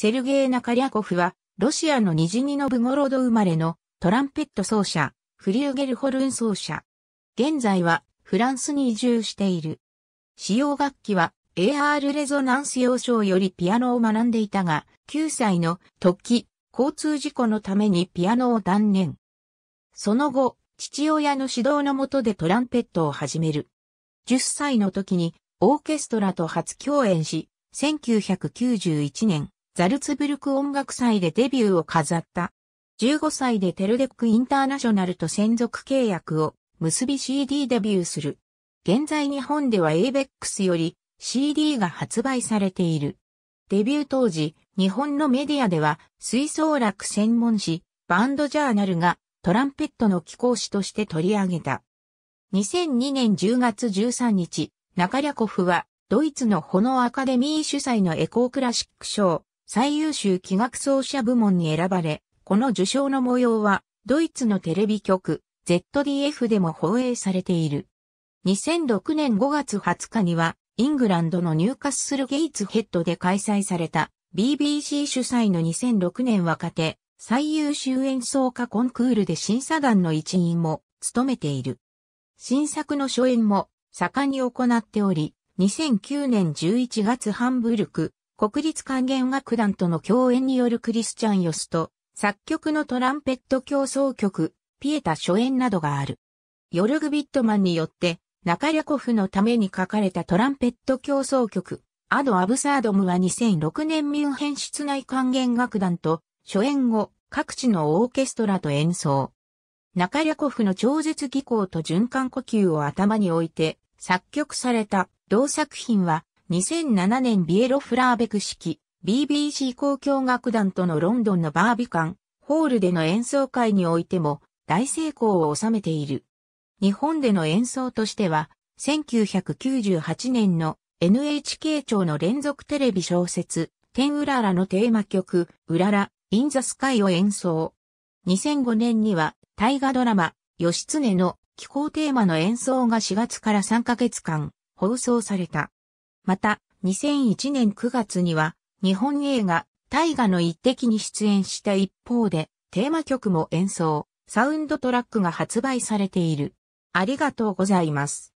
セルゲイ・ナカリャコフは、ロシアのニジニノブゴロド生まれのトランペット奏者、フリューゲルホルン奏者。現在はフランスに移住している。使用楽器は AR レゾナンス幼少よりピアノを学んでいたが、9歳の時、交通事故のためにピアノを断念。その後、父親の指導のもとでトランペットを始める。10歳の時にオーケストラと初共演し、1991年、ザルツブルク音楽祭でデビューを飾った。15歳でテルデックインターナショナルと専属契約を結び CD デビューする。現在日本では ABEX より CD が発売されている。デビュー当時、日本のメディアでは吹奏楽専門誌バンドジャーナルがトランペットの貴公子として取り上げた。2002年10月13日、中リャコフはドイツのホノアカデミー主催のエコークラシック賞最優秀気学奏者部門に選ばれ、この受賞の模様は、ドイツのテレビ局、ZDF でも放映されている。2006年5月20日には、イングランドのニューカッスルゲイツヘッドで開催された BBC 主催の2006年若手最優秀演奏家コンクールで審査団の一員も務めている。新作の初演も盛んに行っており、2009年11月ハンブルク国立管弦楽団との共演によるクリスチャン・ヨスト、作曲のトランペット競争曲、ピエタ初演などがある。ヨルグ・ビットマンによって、中リャコフのために書かれたトランペット競争曲、アド・アブサードムは2006年ミュンヘン室内管弦楽団と、初演後、各地のオーケストラと演奏。中リャコフの超絶技巧と循環呼吸を頭に置いて、作曲された同作品は、2007年ビエロフラーベク式 BBC 交響楽団とのロンドンのバービカン、ホールでの演奏会においても大成功を収めている。日本での演奏としては、1998年の NHK 庁の連続テレビ小説、天うららのテーマ曲、うらら、インザスカイを演奏。2005年には、大河ドラマ、義経の気候テーマの演奏が4月から3ヶ月間、放送された。また、2001年9月には、日本映画、大河の一滴に出演した一方で、テーマ曲も演奏、サウンドトラックが発売されている。ありがとうございます。